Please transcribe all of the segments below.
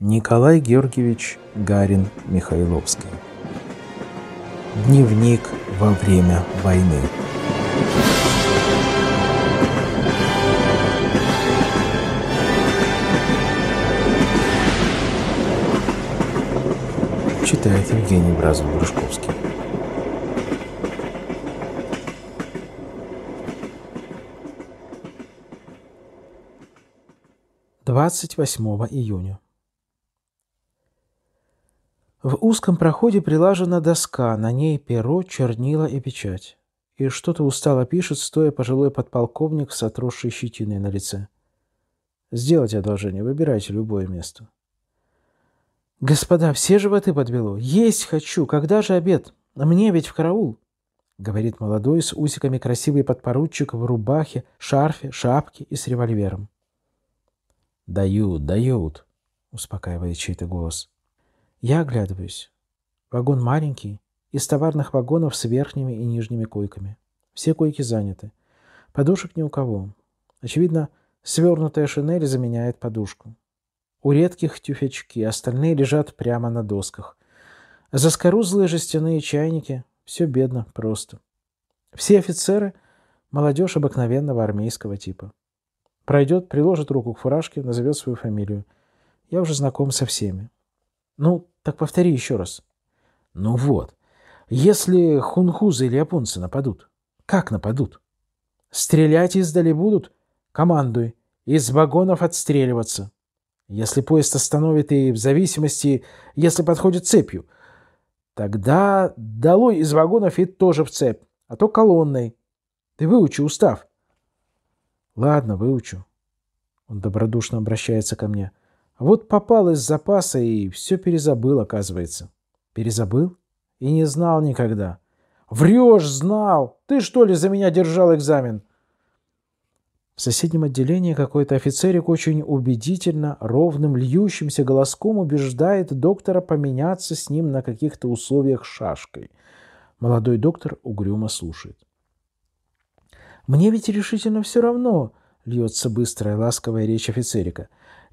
Николай Георгиевич Гарин Михайловский. Дневник во время войны. Читает Евгений Бразов-Грушковский. Двадцать восьмого июня. В узком проходе прилажена доска, на ней перо, чернила и печать. И что-то устало пишет, стоя пожилой подполковник с отросшей щетиной на лице. «Сделайте одолжение, выбирайте любое место». «Господа, все животы подвело. Есть хочу. Когда же обед? Мне ведь в караул!» — говорит молодой с усиками красивый подпоручик в рубахе, шарфе, шапке и с револьвером. «Дают, дают!» — успокаивает чей-то голос. Я оглядываюсь. Вагон маленький, из товарных вагонов с верхними и нижними койками. Все койки заняты. Подушек ни у кого. Очевидно, свернутая шинель заменяет подушку. У редких тюфячки, остальные лежат прямо на досках. Заскорузлые жестяные чайники. Все бедно, просто. Все офицеры – молодежь обыкновенного армейского типа. Пройдет, приложит руку к фуражке, назовет свою фамилию. Я уже знаком со всеми. Ну, так повтори еще раз. Ну вот. Если хунхузы или японцы нападут, как нападут? Стрелять издали будут? Командуй. Из вагонов отстреливаться. Если поезд остановит и в зависимости, если подходит цепью, тогда долой из вагонов и тоже в цепь, а то колонной. Ты выучи устав. Ладно, выучу. Он добродушно обращается ко мне. — вот попал из запаса и все перезабыл, оказывается. Перезабыл? И не знал никогда. Врешь, знал! Ты что ли за меня держал экзамен? В соседнем отделении какой-то офицерик очень убедительно, ровным, льющимся голоском убеждает доктора поменяться с ним на каких-то условиях шашкой. Молодой доктор угрюмо слушает. «Мне ведь решительно все равно», — льется быстрая ласковая речь офицерика.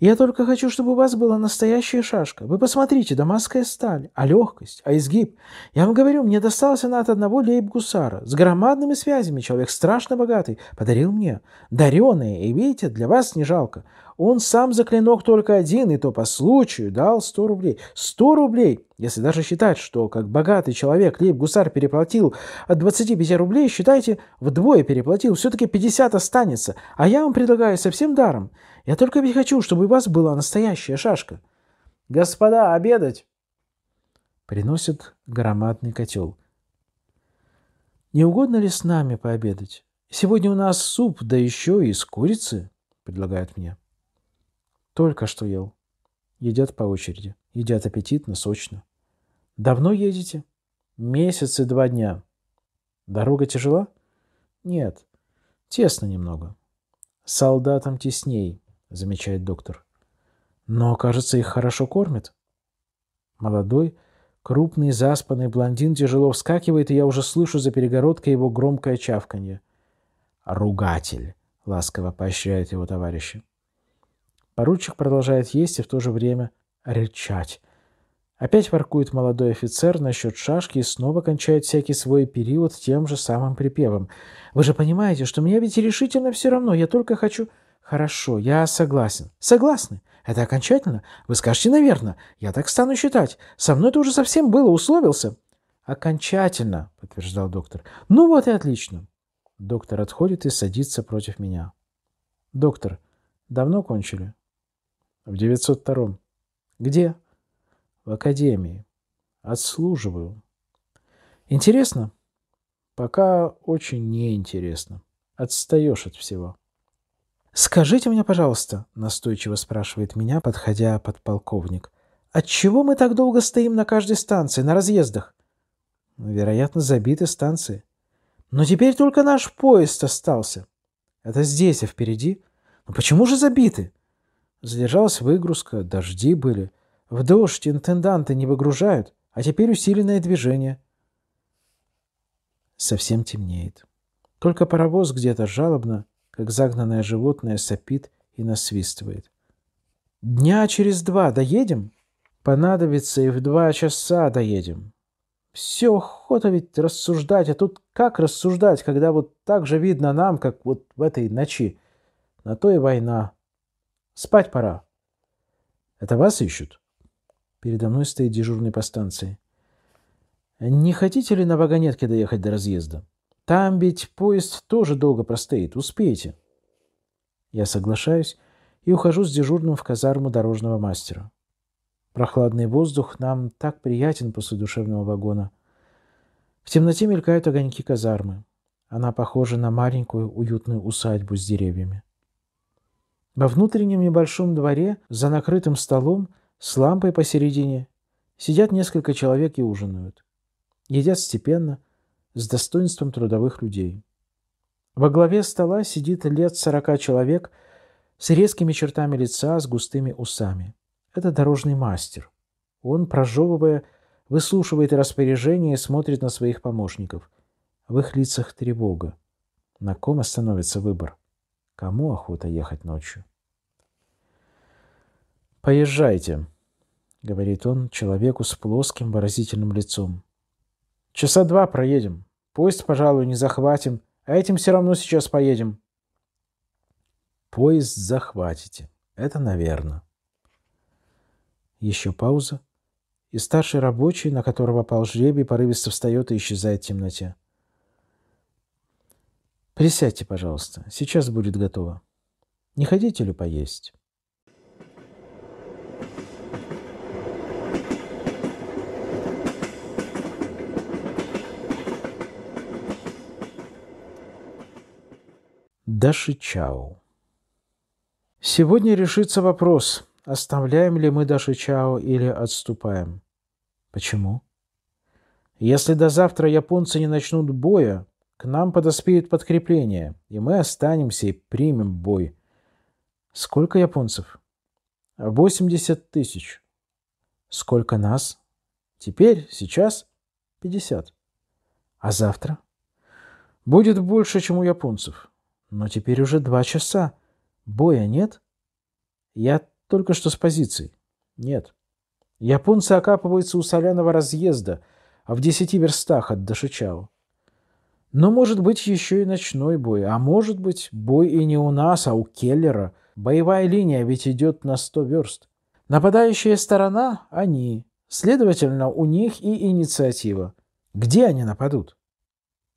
Я только хочу, чтобы у вас была настоящая шашка. Вы посмотрите, дамасская сталь, а легкость, а изгиб. Я вам говорю, мне досталась она от одного лейб-гусара. С громадными связями человек страшно богатый. Подарил мне. Дареные, и видите, для вас не жалко. Он сам за клинок только один, и то по случаю дал сто рублей. Сто рублей! Если даже считать, что как богатый человек лейб-гусар переплатил от 25 рублей, считайте, вдвое переплатил, все-таки 50 останется. А я вам предлагаю совсем даром. Я только ведь хочу, чтобы у вас была настоящая шашка. Господа, обедать!» Приносят громадный котел. «Не угодно ли с нами пообедать? Сегодня у нас суп, да еще и из курицы», — предлагает мне. «Только что ел». Едят по очереди. Едят аппетитно, сочно. «Давно едете?» «Месяц и два дня». «Дорога тяжела?» «Нет. Тесно немного». «Солдатам тесней», замечает доктор. Но, кажется, их хорошо кормят. Молодой, крупный, заспанный блондин тяжело вскакивает, и я уже слышу за перегородкой его громкое чавканье. «Ругатель!» — ласково поощряет его товарищи. Поручик продолжает есть и в то же время рычать. Опять воркует молодой офицер насчет шашки и снова кончает всякий свой период тем же самым припевом. «Вы же понимаете, что мне ведь решительно все равно, я только хочу...» «Хорошо, я согласен». «Согласны? Это окончательно? Вы скажете, наверное. Я так стану считать. Со мной это уже совсем было, условился». «Окончательно», — подтверждал доктор. «Ну вот и отлично». Доктор отходит и садится против меня. «Доктор, давно кончили?» «В 902-м». «Где?» «В академии. Отслуживаю». «Интересно?» «Пока очень неинтересно. Отстаешь от всего». «Скажите мне, пожалуйста», — настойчиво спрашивает меня, подходя подполковник, «отчего мы так долго стоим на каждой станции, на разъездах?» «Вероятно, забиты станции». «Но теперь только наш поезд остался». «Это здесь, а впереди». «Но почему же забиты?» Задержалась выгрузка, дожди были. В дождь интенданты не выгружают, а теперь усиленное движение. Совсем темнеет. Только паровоз где-то жалобно как загнанное животное сопит и насвистывает. «Дня через два доедем?» «Понадобится и в два часа доедем». Все охота ведь рассуждать, а тут как рассуждать, когда вот так же видно нам, как вот в этой ночи? На то и война. Спать пора. Это вас ищут? Передо мной стоит дежурный по станции. Не хотите ли на вагонетке доехать до разъезда? Там ведь поезд тоже долго простоит, успеете. Я соглашаюсь и ухожу с дежурным в казарму дорожного мастера. Прохладный воздух нам так приятен после душевного вагона. В темноте мелькают огоньки казармы. Она похожа на маленькую уютную усадьбу с деревьями. Во внутреннем небольшом дворе, за накрытым столом, с лампой посередине, сидят несколько человек и ужинают. Едят степенно – с достоинством трудовых людей. Во главе стола сидит лет сорока человек с резкими чертами лица, с густыми усами. Это дорожный мастер. Он, прожевывая, выслушивает распоряжение и смотрит на своих помощников. В их лицах тревога. На ком остановится выбор? Кому охота ехать ночью? «Поезжайте», — говорит он человеку с плоским выразительным лицом. Часа два проедем. Поезд, пожалуй, не захватим, а этим все равно сейчас поедем. Поезд захватите. Это, наверное. Еще пауза. И старший рабочий, на которого пал жребий, порывисто встает и исчезает в темноте. «Присядьте, пожалуйста. Сейчас будет готово. Не хотите ли поесть?» Дашичао. Сегодня решится вопрос, оставляем ли мы Дашичао или отступаем. Почему? Если до завтра японцы не начнут боя, к нам подоспеют подкрепления, и мы останемся и примем бой. Сколько японцев? 80 тысяч. Сколько нас? Теперь, сейчас 50. А завтра? Будет больше, чем у японцев. Но теперь уже два часа. Боя нет? Я только что с позиции. Нет. Японцы окапываются у соляного разъезда, а в десяти верстах от Дашичао. Но может быть еще и ночной бой, а может быть бой и не у нас, а у Келлера. Боевая линия ведь идет на сто верст. Нападающая сторона – они. Следовательно, у них и инициатива. Где они нападут?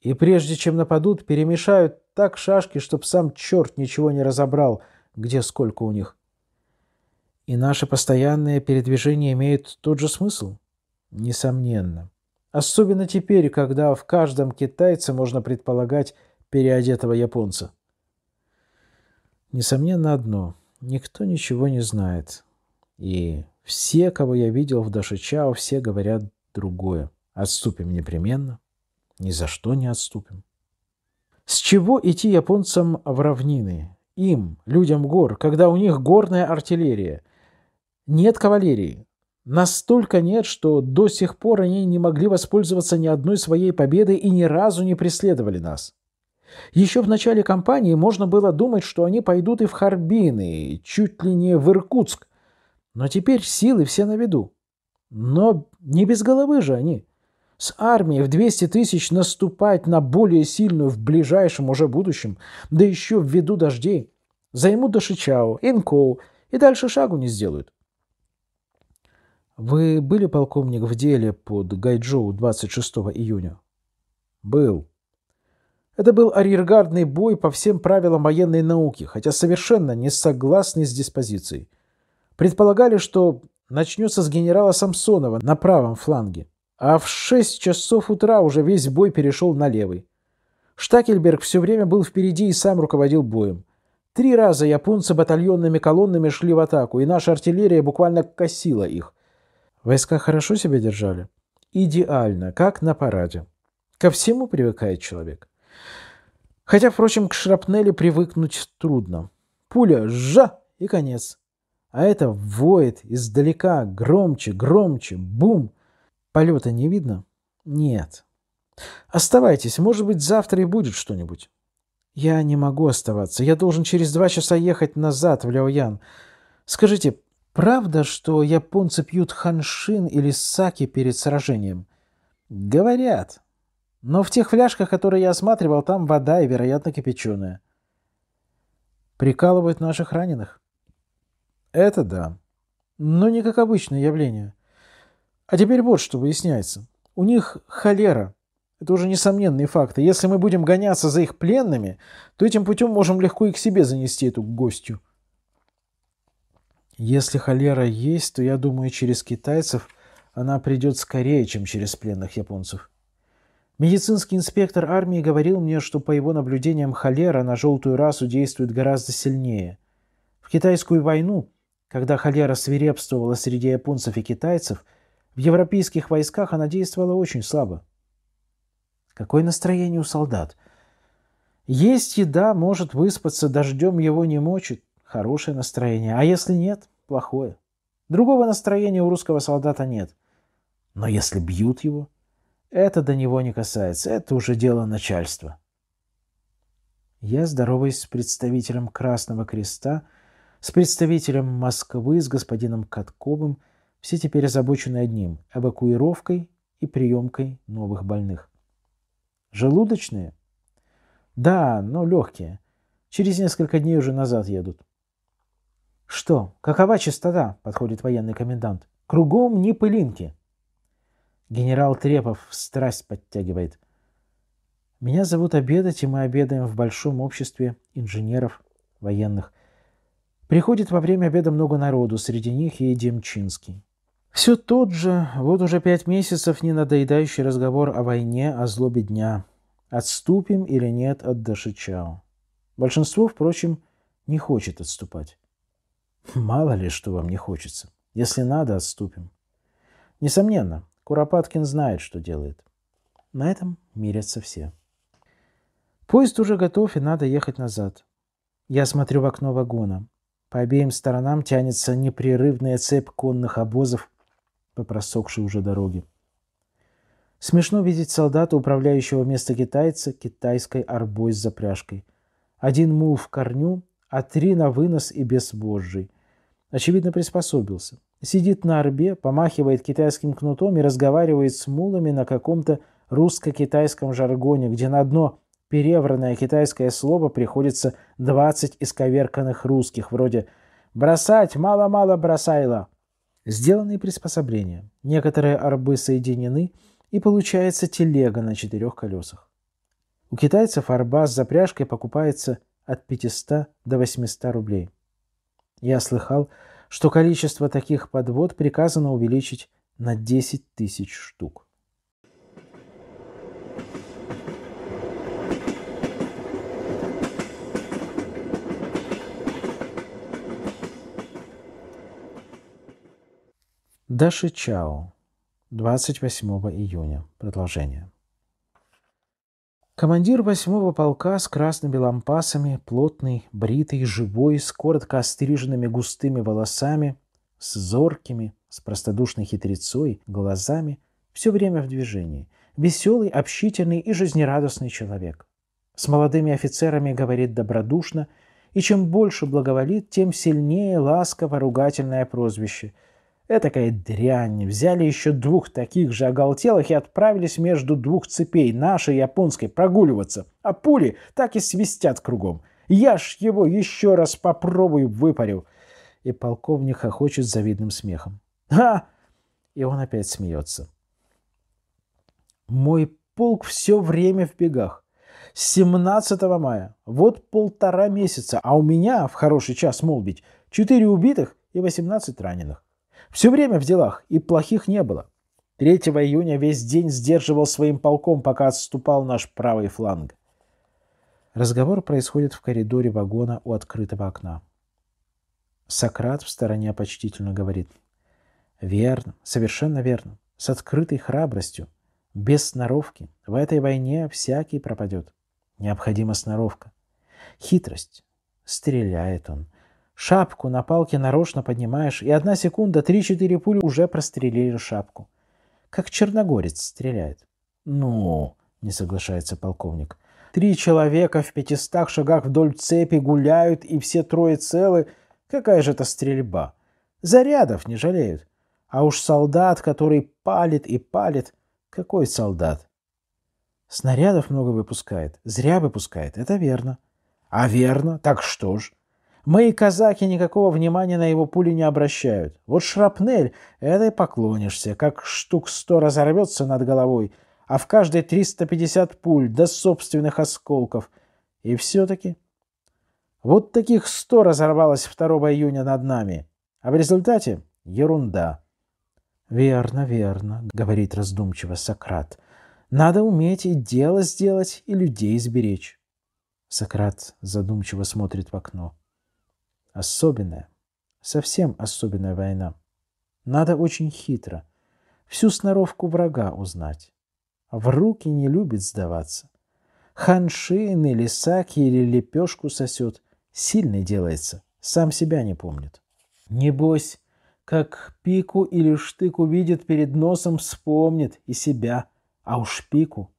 И прежде чем нападут, перемешают так шашки, чтоб сам черт ничего не разобрал, где сколько у них. И наше постоянное передвижение имеет тот же смысл? Несомненно. Особенно теперь, когда в каждом китайце можно предполагать переодетого японца. Несомненно одно. Никто ничего не знает. И все, кого я видел в Дашичао, все говорят другое. Отступим непременно. Ни за что не отступим. С чего идти японцам в равнины? Им, людям гор, когда у них горная артиллерия. Нет кавалерии. Настолько нет, что до сих пор они не могли воспользоваться ни одной своей победой и ни разу не преследовали нас. Еще в начале кампании можно было думать, что они пойдут и в Харбины, чуть ли не в Иркутск. Но теперь силы все на виду. Но не без головы же они с армией в 200 тысяч наступать на более сильную в ближайшем уже будущем, да еще ввиду дождей, займут Дашичао, Инкоу и дальше шагу не сделают. Вы были, полковник, в деле под Гайджоу 26 июня? Был. Это был арьергардный бой по всем правилам военной науки, хотя совершенно не согласный с диспозицией. Предполагали, что начнется с генерала Самсонова на правом фланге. А в 6 часов утра уже весь бой перешел на левый. Штакельберг все время был впереди и сам руководил боем. Три раза японцы батальонными колоннами шли в атаку, и наша артиллерия буквально косила их. Войска хорошо себя держали? Идеально, как на параде. Ко всему привыкает человек. Хотя, впрочем, к шрапнели привыкнуть трудно. Пуля «жа» и конец. А это воет издалека, громче, громче, бум. Полета не видно? Нет. Оставайтесь, может быть, завтра и будет что-нибудь. Я не могу оставаться. Я должен через два часа ехать назад в Ляоян. Скажите, правда, что японцы пьют ханшин или саки перед сражением? Говорят. Но в тех фляжках, которые я осматривал, там вода и, вероятно, кипяченая. Прикалывают наших раненых. Это да. Но не как обычное явление. А теперь вот что выясняется. У них холера. Это уже несомненные факты. Если мы будем гоняться за их пленными, то этим путем можем легко и к себе занести эту гостью. Если холера есть, то, я думаю, через китайцев она придет скорее, чем через пленных японцев. Медицинский инспектор армии говорил мне, что по его наблюдениям холера на желтую расу действует гораздо сильнее. В китайскую войну, когда холера свирепствовала среди японцев и китайцев – в европейских войсках она действовала очень слабо. Какое настроение у солдат? Есть еда, может выспаться, дождем его не мочит. Хорошее настроение. А если нет, плохое. Другого настроения у русского солдата нет. Но если бьют его, это до него не касается. Это уже дело начальства. Я здороваюсь с представителем Красного Креста, с представителем Москвы, с господином Катковым – все теперь озабочены одним – эвакуировкой и приемкой новых больных. Желудочные? Да, но легкие. Через несколько дней уже назад едут. Что, какова чистота? Подходит военный комендант. Кругом не пылинки. Генерал Трепов страсть подтягивает. Меня зовут обедать, и мы обедаем в большом обществе инженеров, военных. Приходит во время обеда много народу, среди них и Демчинский. Все тот же, вот уже пять месяцев ненадоедающий разговор о войне, о злобе дня. Отступим или нет от Дашичао. Большинство, впрочем, не хочет отступать. Мало ли, что вам не хочется. Если надо, отступим. Несомненно, Куропаткин знает, что делает. На этом мирятся все. Поезд уже готов, и надо ехать назад. Я смотрю в окно вагона. По обеим сторонам тянется непрерывная цепь конных обозов – по просохшей уже дороге. Смешно видеть солдата, управляющего вместо китайца китайской арбой с запряжкой. Один мул в корню, а три на вынос и без вожжей. Очевидно, приспособился. Сидит на арбе, помахивает китайским кнутом и разговаривает с мулами на каком-то русско-китайском жаргоне, где на дно перевранное китайское слово приходится 20 исковерканных русских, вроде «бросать, мало-мало бросайла», Сделаны приспособления. Некоторые арбы соединены, и получается телега на четырех колесах. У китайцев арба с запряжкой покупается от 500 до 800 рублей. Я слыхал, что количество таких подвод приказано увеличить на 10 тысяч штук. Даши Чао, 28 июня. Продолжение. Командир восьмого полка с красными лампасами, плотный, бритый, живой, с коротко остриженными густыми волосами, с зоркими, с простодушной хитрецой, глазами, все время в движении. Веселый, общительный и жизнерадостный человек. С молодыми офицерами говорит добродушно, и чем больше благоволит, тем сильнее ласково-ругательное прозвище – Этакая дрянь. Взяли еще двух таких же оголтелых и отправились между двух цепей, нашей и японской, прогуливаться. А пули так и свистят кругом. Я ж его еще раз попробую выпарю. И полковник хохочет завидным смехом. Ха! И он опять смеется. Мой полк все время в бегах. 17 мая. Вот полтора месяца. А у меня, в хороший час молбить, 4 убитых и 18 раненых. Все время в делах, и плохих не было. 3 июня весь день сдерживал своим полком, пока отступал наш правый фланг. Разговор происходит в коридоре вагона у открытого окна. Сократ в стороне почтительно говорит. «Верно, совершенно верно. С открытой храбростью, без сноровки. В этой войне всякий пропадет. Необходима сноровка. Хитрость. Стреляет он. Шапку на палке нарочно поднимаешь, и одна секунда, три-четыре пули уже прострелили шапку. Как черногорец стреляет. «Ну...» — не соглашается полковник. «Три человека в пятистах шагах вдоль цепи гуляют, и все трое целы. Какая же это стрельба? Зарядов не жалеют. А уж солдат, который палит и палит. Какой солдат?» «Снарядов много выпускает. Зря выпускает. Это верно». «А верно? Так что ж?» Мои казаки никакого внимания на его пули не обращают. Вот шрапнель, этой поклонишься, как штук сто разорвется над головой, а в каждой 350 пуль до собственных осколков. И все-таки... Вот таких сто разорвалось 2 июня над нами. А в результате — ерунда. «Верно, верно», — говорит раздумчиво Сократ. «Надо уметь и дело сделать, и людей сберечь». Сократ задумчиво смотрит в окно. Особенная, совсем особенная война. Надо очень хитро. Всю сноровку врага узнать. В руки не любит сдаваться. Ханшин или саки или лепешку сосет. Сильный делается, сам себя не помнит. Небось, как пику или штык увидит перед носом, вспомнит и себя, а уж пику.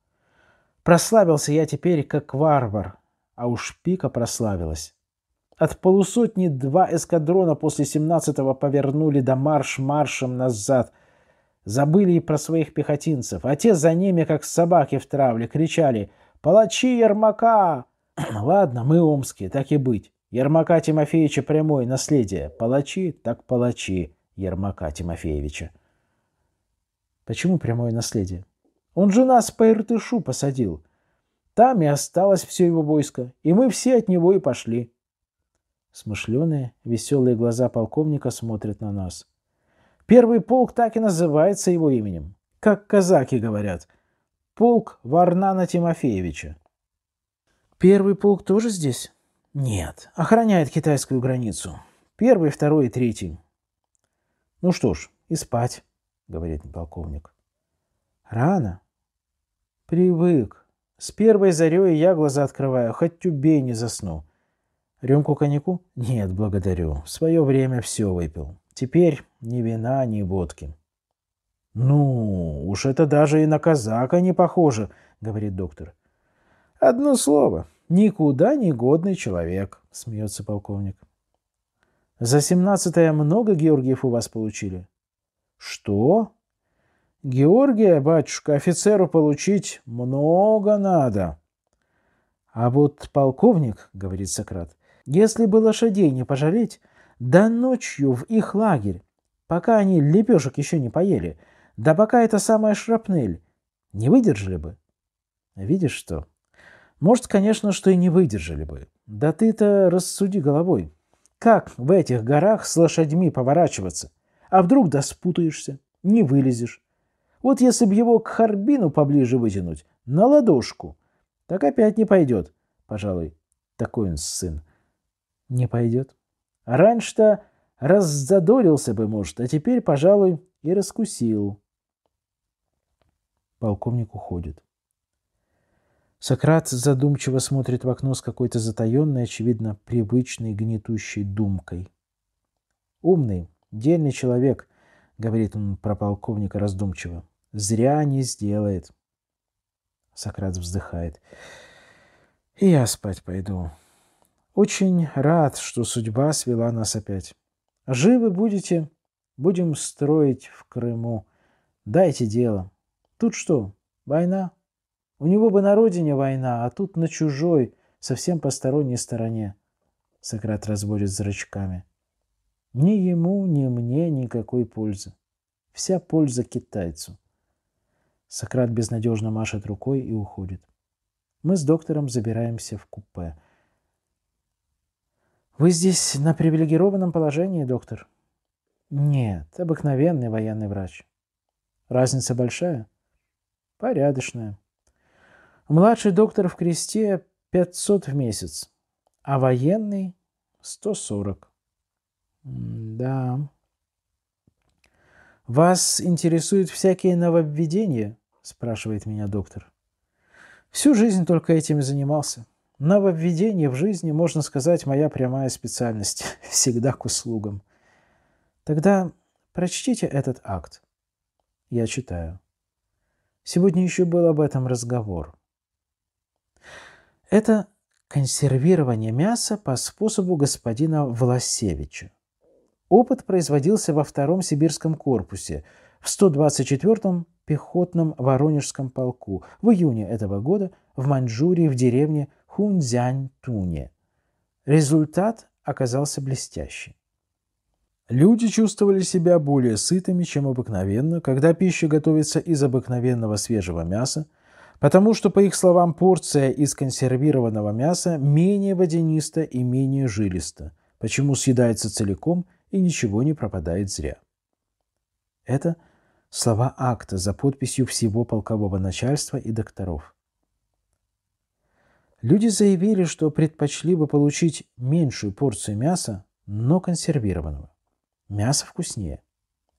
Прославился я теперь как варвар, а уж пика прославилась. От полусотни два эскадрона после 17-го повернули до марш маршем назад. Забыли и про своих пехотинцев, а те за ними, как собаки в травле, кричали «Палачи Ермака!» Ладно, мы омские, так и быть. Ермака Тимофеевича прямой наследие. Палачи, так палачи Ермака Тимофеевича. Почему прямое наследие? Он же нас по Иртышу посадил. Там и осталось все его войско, и мы все от него и пошли. Смышленые, веселые глаза полковника смотрят на нас. Первый полк так и называется его именем. Как казаки говорят. Полк Варнана Тимофеевича. Первый полк тоже здесь? Нет. Охраняет китайскую границу. Первый, второй и третий. Ну что ж, и спать, говорит полковник. Рано. Привык. С первой зарей я глаза открываю, хоть тюбей не заснул. Рюмку коньяку? Нет, благодарю. В свое время все выпил. Теперь ни вина, ни водки. Ну, уж это даже и на казака не похоже, говорит доктор. Одно слово. Никуда не годный человек, смеется полковник. За семнадцатое много Георгиев у вас получили? Что? Георгия, батюшка, офицеру получить много надо. А вот полковник, говорит Сократ, если бы лошадей не пожалеть, да ночью в их лагерь, пока они лепешек еще не поели, да пока это самая шрапнель, не выдержали бы. Видишь что? Может, конечно, что и не выдержали бы. Да ты-то рассуди головой. Как в этих горах с лошадьми поворачиваться? А вдруг да спутаешься, не вылезешь? Вот если бы его к Харбину поближе вытянуть, на ладошку, так опять не пойдет, пожалуй, такой он сын. Не пойдет. Раньше-то раззадорился бы, может, а теперь, пожалуй, и раскусил. Полковник уходит. Сократ задумчиво смотрит в окно с какой-то затаенной, очевидно, привычной гнетущей думкой. «Умный, дельный человек», — говорит он про полковника раздумчиво. «Зря не сделает». Сократ вздыхает. «И я спать пойду». Очень рад, что судьба свела нас опять. Живы будете? Будем строить в Крыму. Дайте дело. Тут что, война? У него бы на родине война, а тут на чужой, совсем посторонней стороне. Сократ разводит зрачками. Ни ему, ни мне никакой пользы. Вся польза китайцу. Сократ безнадежно машет рукой и уходит. Мы с доктором забираемся в купе – вы здесь на привилегированном положении, доктор? Нет, обыкновенный военный врач. Разница большая? Порядочная. Младший доктор в кресте 500 в месяц, а военный 140. Да. Вас интересуют всякие нововведения? Спрашивает меня доктор. Всю жизнь только этим и занимался. Нововведение в жизни, можно сказать, моя прямая специальность, всегда к услугам. Тогда прочтите этот акт. Я читаю. Сегодня еще был об этом разговор. Это консервирование мяса по способу господина Власевича. Опыт производился во втором сибирском корпусе, в 124-м пехотном Воронежском полку в июне этого года в Маньчжурии в деревне Хунзяньтуне. Результат оказался блестящий. Люди чувствовали себя более сытыми, чем обыкновенно, когда пища готовится из обыкновенного свежего мяса, потому что, по их словам, порция из консервированного мяса менее водяниста и менее жилиста, почему съедается целиком и ничего не пропадает зря. Это слова акта за подписью всего полкового начальства и докторов. Люди заявили, что предпочли бы получить меньшую порцию мяса, но консервированного. Мясо вкуснее.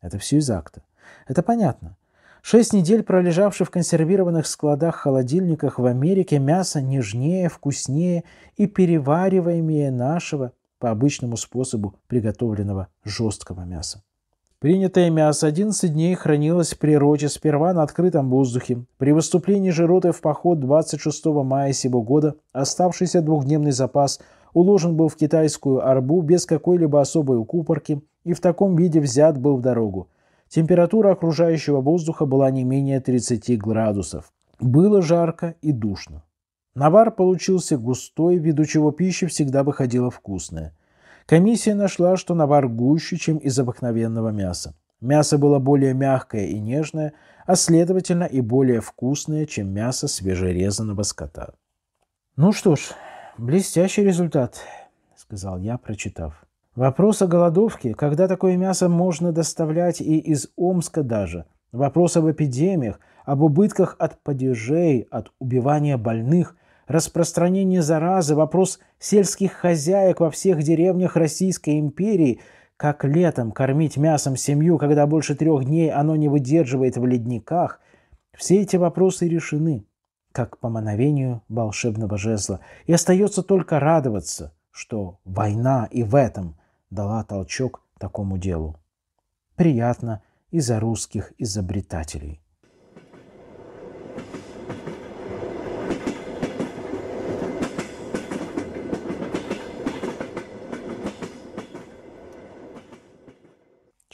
Это все из акта. Это понятно. Шесть недель пролежавший в консервированных складах-холодильниках в Америке мясо нежнее, вкуснее и перевариваемее нашего по обычному способу приготовленного жесткого мяса. Принятое мясо 11 дней хранилось в природе сперва на открытом воздухе. При выступлении же роты в поход 26 мая сего года оставшийся двухдневный запас уложен был в китайскую арбу без какой-либо особой укупорки и в таком виде взят был в дорогу. Температура окружающего воздуха была не менее 30 градусов. Было жарко и душно. Навар получился густой, ввиду чего пища всегда выходила вкусная. Комиссия нашла, что навар гуще, чем из обыкновенного мяса. Мясо было более мягкое и нежное, а следовательно и более вкусное, чем мясо свежерезанного скота. «Ну что ж, блестящий результат», — сказал я, прочитав. «Вопрос о голодовке, когда такое мясо можно доставлять и из Омска даже. Вопрос об эпидемиях, об убытках от падежей, от убивания больных, распространение заразы, вопрос сельских хозяек во всех деревнях Российской империи, как летом кормить мясом семью, когда больше трех дней оно не выдерживает в ледниках, все эти вопросы решены, как по мановению волшебного жезла. И остается только радоваться, что война и в этом дала толчок такому делу. Приятно и за русских изобретателей.